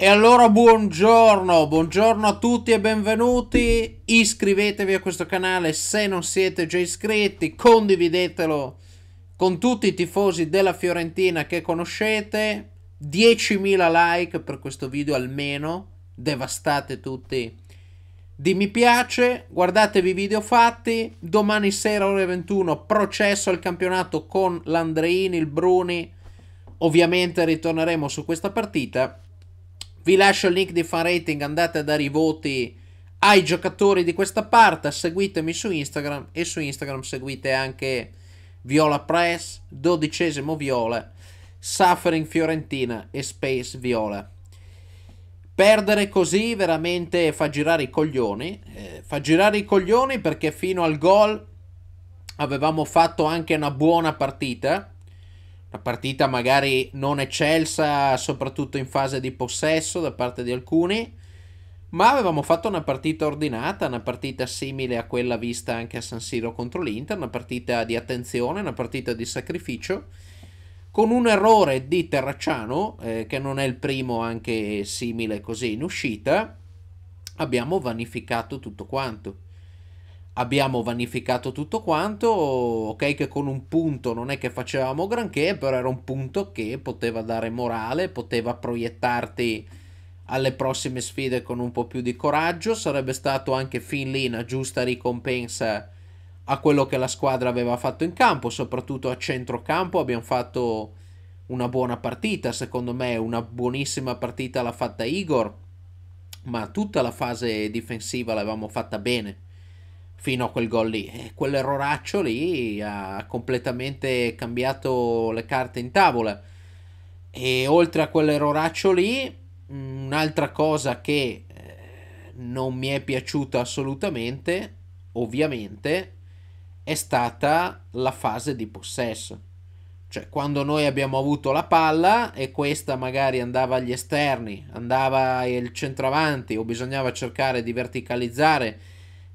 E allora buongiorno, buongiorno a tutti e benvenuti. Iscrivetevi a questo canale se non siete già iscritti, condividetelo con tutti i tifosi della Fiorentina che conoscete. 10.000 like per questo video almeno, devastate tutti di mi piace, guardatevi i video fatti, domani sera ore 21 processo al campionato con l'Andreini, il Bruni, ovviamente ritorneremo su questa partita vi lascio il link di fan rating, andate a dare i voti ai giocatori di questa parte, seguitemi su Instagram e su Instagram seguite anche Viola Press, dodicesimo Viola, Suffering Fiorentina e Space Viola. Perdere così veramente fa girare i coglioni, eh, fa girare i coglioni perché fino al gol avevamo fatto anche una buona partita, una partita magari non eccelsa, soprattutto in fase di possesso da parte di alcuni, ma avevamo fatto una partita ordinata, una partita simile a quella vista anche a San Siro contro l'Inter, una partita di attenzione, una partita di sacrificio, con un errore di Terracciano, eh, che non è il primo anche simile così in uscita, abbiamo vanificato tutto quanto abbiamo vanificato tutto quanto, ok che con un punto non è che facevamo granché, però era un punto che poteva dare morale, poteva proiettarti alle prossime sfide con un po' più di coraggio, sarebbe stato anche fin lì una giusta ricompensa a quello che la squadra aveva fatto in campo, soprattutto a centrocampo abbiamo fatto una buona partita, secondo me una buonissima partita l'ha fatta Igor, ma tutta la fase difensiva l'avevamo fatta bene fino a quel gol lì. E quell'erroraccio lì ha completamente cambiato le carte in tavola. E oltre a quell'erroraccio lì, un'altra cosa che eh, non mi è piaciuta assolutamente, ovviamente, è stata la fase di possesso. Cioè, quando noi abbiamo avuto la palla e questa magari andava agli esterni, andava il centravanti o bisognava cercare di verticalizzare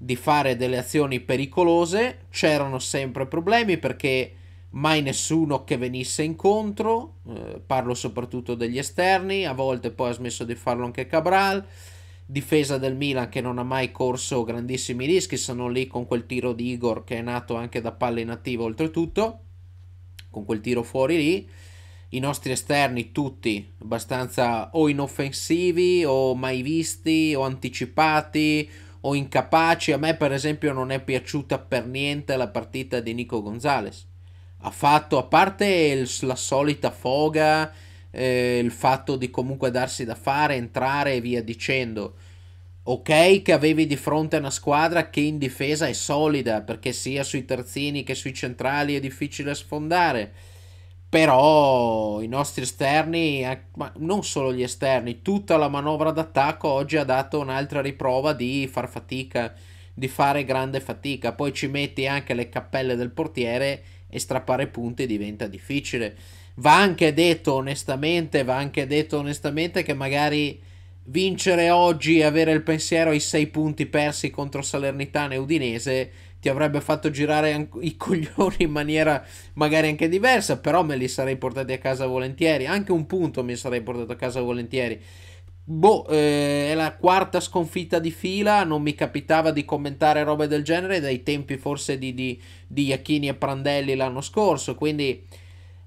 di fare delle azioni pericolose, c'erano sempre problemi perché mai nessuno che venisse incontro, eh, parlo soprattutto degli esterni, a volte poi ha smesso di farlo anche Cabral, difesa del Milan che non ha mai corso grandissimi rischi, sono lì con quel tiro di Igor che è nato anche da palla inattiva oltretutto, con quel tiro fuori lì, i nostri esterni tutti abbastanza o inoffensivi o mai visti o anticipati o incapaci. A me, per esempio, non è piaciuta per niente la partita di Nico Gonzalez. Ha fatto, a parte il, la solita foga, eh, il fatto di comunque darsi da fare, entrare e via dicendo. Ok che avevi di fronte una squadra che in difesa è solida, perché sia sui terzini che sui centrali è difficile sfondare però i nostri esterni, eh, ma non solo gli esterni, tutta la manovra d'attacco oggi ha dato un'altra riprova di far fatica, di fare grande fatica. Poi ci metti anche le cappelle del portiere e strappare punti diventa difficile. Va anche detto onestamente, va anche detto onestamente che magari vincere oggi e avere il pensiero ai sei punti persi contro Salernitana e Udinese ti avrebbe fatto girare i coglioni in maniera magari anche diversa, però me li sarei portati a casa volentieri, anche un punto mi sarei portato a casa volentieri. Boh, eh, è la quarta sconfitta di fila, non mi capitava di commentare robe del genere dai tempi forse di, di, di Iacchini e Prandelli l'anno scorso, quindi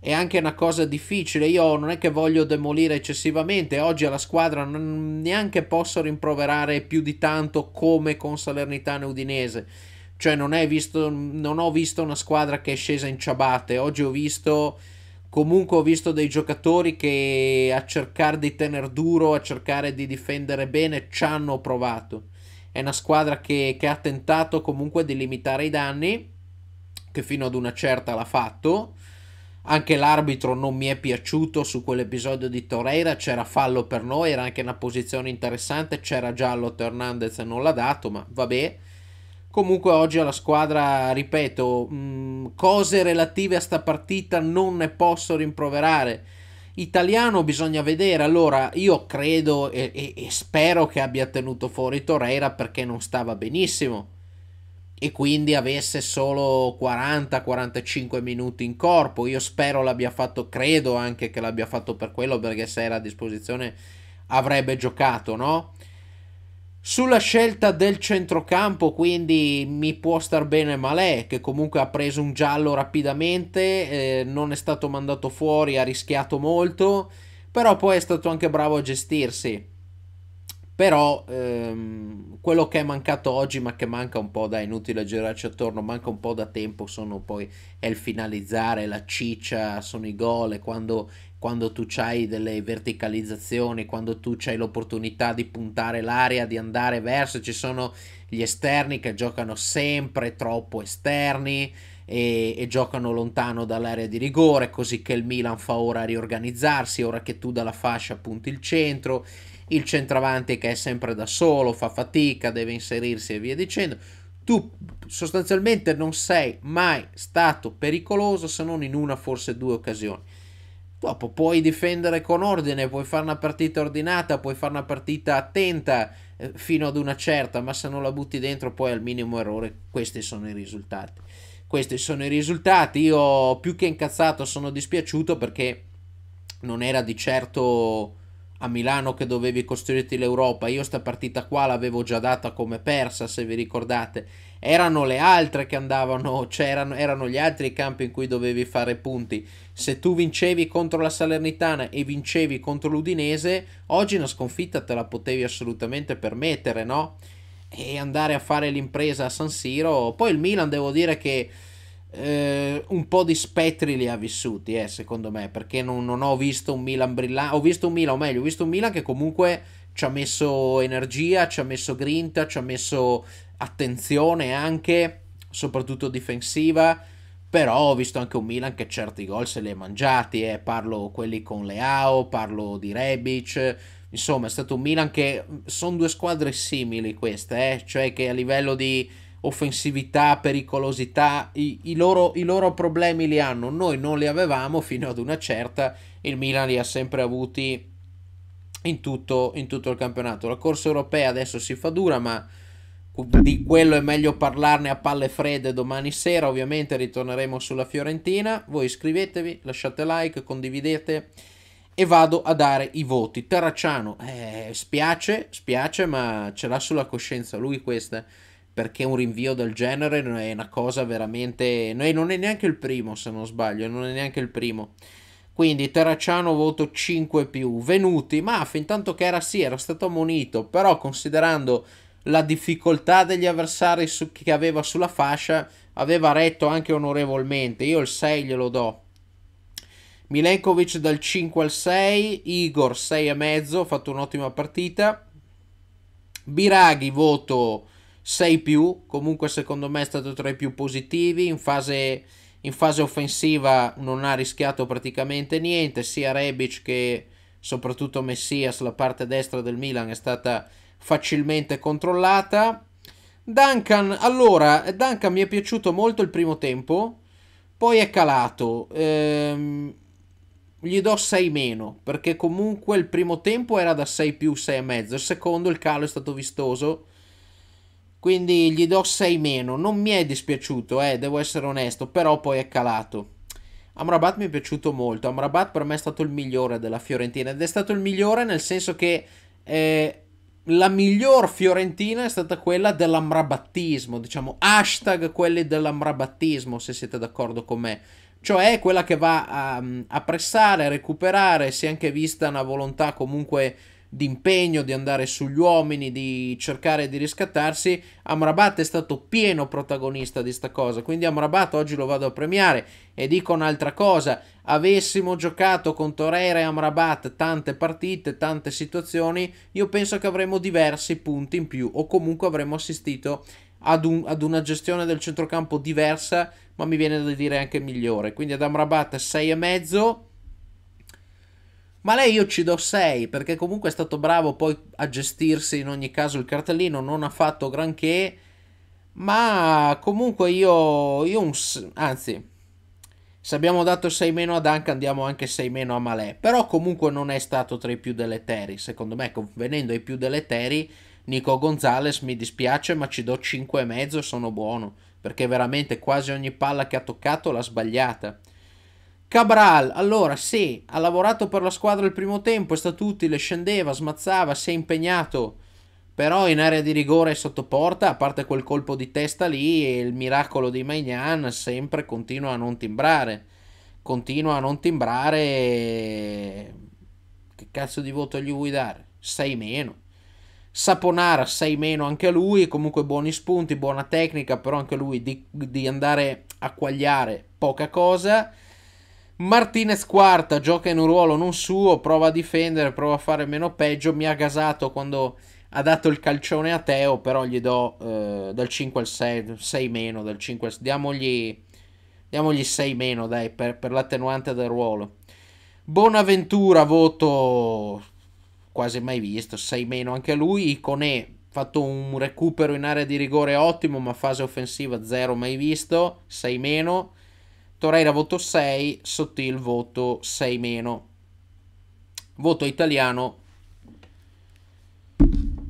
è anche una cosa difficile. Io non è che voglio demolire eccessivamente, oggi alla squadra non neanche posso rimproverare più di tanto come con Salernitana Udinese cioè non, visto, non ho visto una squadra che è scesa in ciabatte, oggi ho visto comunque ho visto dei giocatori che a cercare di tenere duro, a cercare di difendere bene, ci hanno provato. È una squadra che, che, ha tentato comunque di limitare i danni, che fino ad una certa l'ha fatto. Anche l'arbitro non mi è piaciuto su quell'episodio di Torreira, c'era fallo per noi, era anche una posizione interessante, c'era giallo Hernandez e non l'ha dato, ma vabbè. Comunque oggi alla squadra, ripeto, mh, mm, cose relative a sta partita non ne posso rimproverare. Italiano bisogna vedere, allora io credo e, e, e spero che abbia tenuto fuori Torreira perché non stava benissimo e quindi avesse solo 40-45 minuti in corpo. Io spero l'abbia fatto, credo anche che l'abbia fatto per quello perché se era a disposizione avrebbe giocato, no? Sulla scelta del centrocampo, quindi mi può star bene Malè, che comunque ha preso un giallo rapidamente, eh, non è stato mandato fuori, ha rischiato molto, però poi è stato anche bravo a gestirsi però ehm, quello che è mancato oggi ma che manca un po' da inutile girarci attorno manca un po' da tempo sono poi è il finalizzare la ciccia sono i gol quando, quando tu hai delle verticalizzazioni quando tu hai l'opportunità di puntare l'area di andare verso ci sono gli esterni che giocano sempre troppo esterni e, e, giocano lontano dall'area di rigore, così che il Milan fa ora a riorganizzarsi, ora che tu dalla fascia punti il centro, il centravanti che è sempre da solo, fa fatica, deve inserirsi e via dicendo. Tu sostanzialmente non sei mai stato pericoloso se non in una, forse due occasioni. Dopo puoi difendere con ordine, puoi fare una partita ordinata, puoi fare una partita attenta eh, fino ad una certa, ma se non la butti dentro poi al minimo errore questi sono i risultati. Questi sono i risultati. Io più che incazzato sono dispiaciuto perché non era di certo a Milano che dovevi costruirti l'Europa. Io sta partita qua l'avevo già data come persa, se vi ricordate. Erano le altre che andavano, cioè erano, erano gli altri campi in cui dovevi fare punti. Se tu vincevi contro la Salernitana e vincevi contro l'Udinese, oggi una sconfitta te la potevi assolutamente permettere, no? e andare a fare l'impresa a San Siro. Poi il Milan devo dire che eh, un po' di spettri li ha vissuti, eh, secondo me, perché non, non ho visto un Milan brillante, ho visto un Milan, o meglio, ho visto un Milan che comunque ci ha messo energia, ci ha messo grinta, ci ha messo attenzione anche, soprattutto difensiva. Però ho visto anche un Milan che certi gol se li ha mangiati, eh. parlo quelli con Leao, parlo di Rebic, insomma è stato un Milan che mm, sono due squadre simili queste, eh? cioè che a livello di offensività, pericolosità, i, i, loro, i, loro, problemi li hanno, noi non li avevamo fino ad una certa, il Milan li ha sempre avuti in tutto, in tutto il campionato. La corsa europea adesso si fa dura, ma di quello è meglio parlarne a palle fredde domani sera, ovviamente ritorneremo sulla Fiorentina, voi iscrivetevi, lasciate like, condividete e vado a dare i voti. Terracciano, eh, spiace, spiace, ma ce l'ha sulla coscienza lui questa, perché un rinvio del genere non è una cosa veramente... No, non è neanche il primo, se non sbaglio, non è neanche il primo. Quindi Terracciano voto 5 più. Venuti, ma fin tanto che era sì, era stato ammonito, però considerando la difficoltà degli avversari su, che aveva sulla fascia, aveva retto anche onorevolmente. Io il 6 glielo do. Milenkovic dal 5 al 6, Igor 6,5, ha fatto un'ottima partita. Biraghi voto 6 più, comunque secondo me è stato tra i più positivi, in fase, in fase offensiva non ha rischiato praticamente niente, sia Rebic che soprattutto Messias, la parte destra del Milan è stata facilmente controllata. Duncan, allora, Duncan mi è piaciuto molto il primo tempo, poi è calato. Ehm, gli do 6 meno, perché comunque il primo tempo era da 6 più 6 e mezzo il secondo il calo è stato vistoso, quindi gli do 6 meno. Non mi è dispiaciuto, eh, devo essere onesto, però poi è calato. Amrabat mi è piaciuto molto, Amrabat per me è stato il migliore della Fiorentina ed è stato il migliore nel senso che eh, la miglior Fiorentina è stata quella dell'amrabattismo, diciamo hashtag quelli dell'amrabattismo se siete d'accordo con me cioè quella che va a, mm, a pressare, a recuperare, si è anche vista una volontà comunque di impegno, di andare sugli uomini, di cercare di riscattarsi. Amrabat è stato pieno protagonista di sta cosa, quindi Amrabat oggi lo vado a premiare e dico un'altra cosa, avessimo giocato con Torreira e Amrabat tante partite, tante situazioni, io penso che avremmo diversi punti in più o comunque avremmo assistito ad, un, ad, una gestione del centrocampo diversa, ma mi viene da dire anche migliore. Quindi ad Amrabat 6,5. Ma lei io ci do 6 perché comunque è stato bravo poi a gestirsi in ogni caso il cartellino, non ha fatto granché, ma comunque io, io un, anzi se abbiamo dato 6 meno a Dunk andiamo anche 6 meno a Malè però comunque non è stato tra i più deleteri secondo me venendo ai più deleteri Nico Gonzalez mi dispiace ma ci do 5,5 e sono buono, perché veramente quasi ogni palla che ha toccato l'ha sbagliata. Cabral, allora sì, ha lavorato per la squadra il primo tempo, è stato utile, scendeva, smazzava, si è impegnato, però in area di rigore è sotto porta, a parte quel colpo di testa lì e il miracolo di Maignan, sempre continua a non timbrare. Continua a non timbrare. Che cazzo di voto gli vuoi dare? 6 meno. Saponara 6 meno anche lui, comunque buoni spunti, buona tecnica, però anche lui di, di andare a quagliare poca cosa. Martinez quarta, gioca in un ruolo non suo, prova a difendere, prova a fare meno peggio, mi ha gasato quando ha dato il calcione a Teo, però gli do eh, dal 5 al 6, 6 meno, dal 5 al 6, diamogli, diamogli 6 meno dai, per, per l'attenuante del ruolo. Bonaventura voto quasi mai visto, 6 meno anche lui, ha fatto un recupero in area di rigore ottimo, ma fase offensiva 0 mai visto, 6 meno. Torreira voto 6, Sottil voto 6 meno. Voto italiano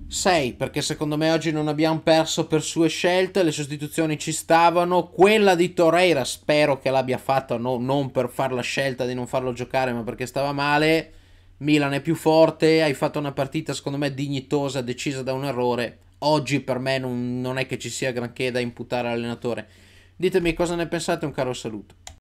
6 perché secondo me oggi non abbiamo perso per sue scelte, le sostituzioni ci stavano, quella di Torreira spero che l'abbia fatta no, non per fare la scelta di non farlo giocare ma perché stava male Milan è più forte, hai fatto una partita secondo me dignitosa, decisa da un errore. Oggi per me non, non è che ci sia granché da imputare all'allenatore. Ditemi cosa ne pensate, un caro saluto.